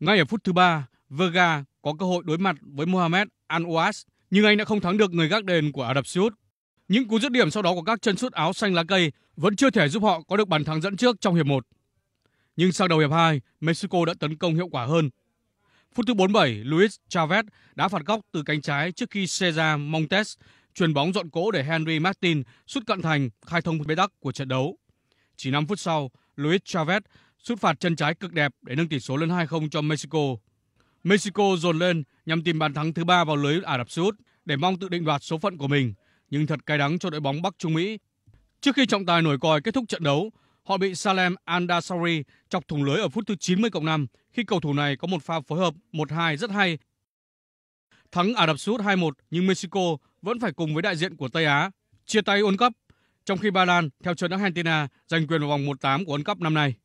Ngay ở phút thứ ba, Vega có cơ hội đối mặt với Mohamed Anouas, nhưng anh đã không thắng được người gác đền của Ả Rập Xê Út. Những cú dứt điểm sau đó của các chân sút áo xanh lá cây vẫn chưa thể giúp họ có được bàn thắng dẫn trước trong hiệp 1. Nhưng sau đầu hiệp 2, Mexico đã tấn công hiệu quả hơn. Phút thứ 47, Luis Chavez đã phạt góc từ cánh trái trước khi Cesar Montes chuyền bóng dọn cỗ để Henry Martin sút cận thành khai thông bế tắc của trận đấu. Chỉ 5 phút sau, Luis Chavez sút phạt chân trái cực đẹp để nâng tỷ số lên 2-0 cho Mexico. Mexico dồn lên nhằm tìm bàn thắng thứ ba vào lưới Ả Rập Xê Út để mong tự định đoạt số phận của mình, nhưng thật cay đắng cho đội bóng Bắc Trung Mỹ. Trước khi trọng tài nổi còi kết thúc trận đấu, họ bị Salem Andasauri chọc thủng lưới ở phút thứ 90 cộng 5 khi cầu thủ này có một pha phối hợp 1-2 rất hay. Thắng Ả Rập Xê Út 2-1 nhưng Mexico vẫn phải cùng với đại diện của Tây Á chia tay World Cup, trong khi Ba Lan theo chân Argentina giành quyền vào vòng 1/8 của World Cup năm nay.